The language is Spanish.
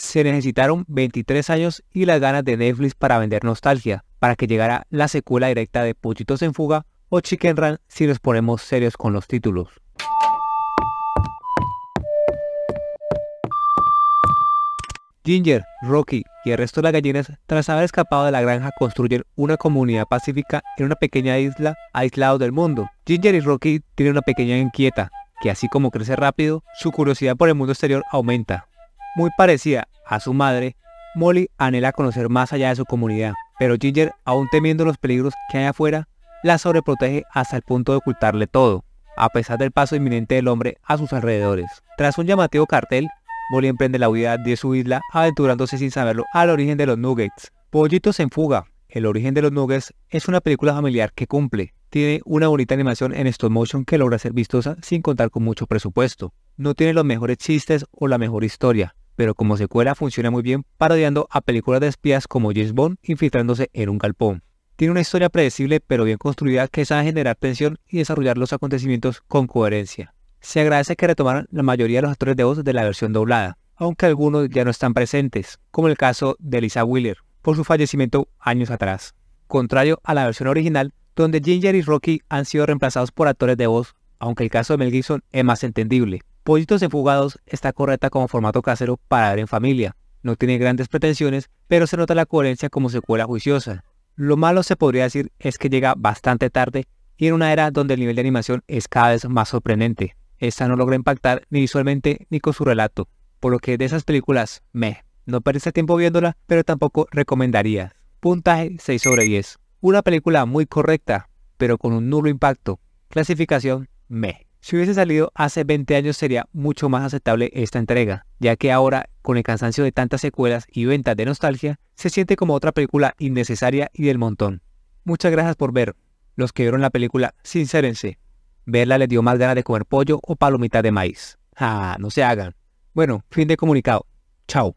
se necesitaron 23 años y las ganas de Netflix para vender nostalgia, para que llegara la secuela directa de Puchitos en Fuga o Chicken Run si nos ponemos serios con los títulos. Ginger, Rocky y el resto de las gallinas, tras haber escapado de la granja, construyen una comunidad pacífica en una pequeña isla aislado del mundo. Ginger y Rocky tienen una pequeña inquieta, que así como crece rápido, su curiosidad por el mundo exterior aumenta. Muy parecida a su madre, Molly anhela conocer más allá de su comunidad, pero Ginger, aún temiendo los peligros que hay afuera, la sobreprotege hasta el punto de ocultarle todo, a pesar del paso inminente del hombre a sus alrededores. Tras un llamativo cartel, Molly emprende la huida de su isla, aventurándose sin saberlo al origen de los Nuggets. Pollitos en fuga. El origen de los Nuggets es una película familiar que cumple. Tiene una bonita animación en stop motion que logra ser vistosa sin contar con mucho presupuesto. No tiene los mejores chistes o la mejor historia, pero como secuela funciona muy bien parodiando a películas de espías como James Bond infiltrándose en un galpón. Tiene una historia predecible pero bien construida que sabe generar tensión y desarrollar los acontecimientos con coherencia. Se agradece que retomaran la mayoría de los actores de voz de la versión doblada, aunque algunos ya no están presentes, como el caso de Lisa Wheeler, por su fallecimiento años atrás. Contrario a la versión original, donde Ginger y Rocky han sido reemplazados por actores de voz, aunque el caso de Mel Gibson es más entendible, Pollitos Enfugados está correcta como formato casero para ver en familia. No tiene grandes pretensiones, pero se nota la coherencia como secuela juiciosa. Lo malo se podría decir es que llega bastante tarde y en una era donde el nivel de animación es cada vez más sorprendente. Esta no logra impactar ni visualmente ni con su relato, por lo que de esas películas, meh, no perdiste tiempo viéndola, pero tampoco recomendaría. Puntaje 6 sobre 10. Una película muy correcta, pero con un nulo impacto. Clasificación, meh. Si hubiese salido hace 20 años sería mucho más aceptable esta entrega, ya que ahora, con el cansancio de tantas secuelas y ventas de nostalgia, se siente como otra película innecesaria y del montón. Muchas gracias por ver. Los que vieron la película, sincérense. Verla les dio más ganas de comer pollo o palomitas de maíz. Ah, no se hagan. Bueno, fin de comunicado. Chao.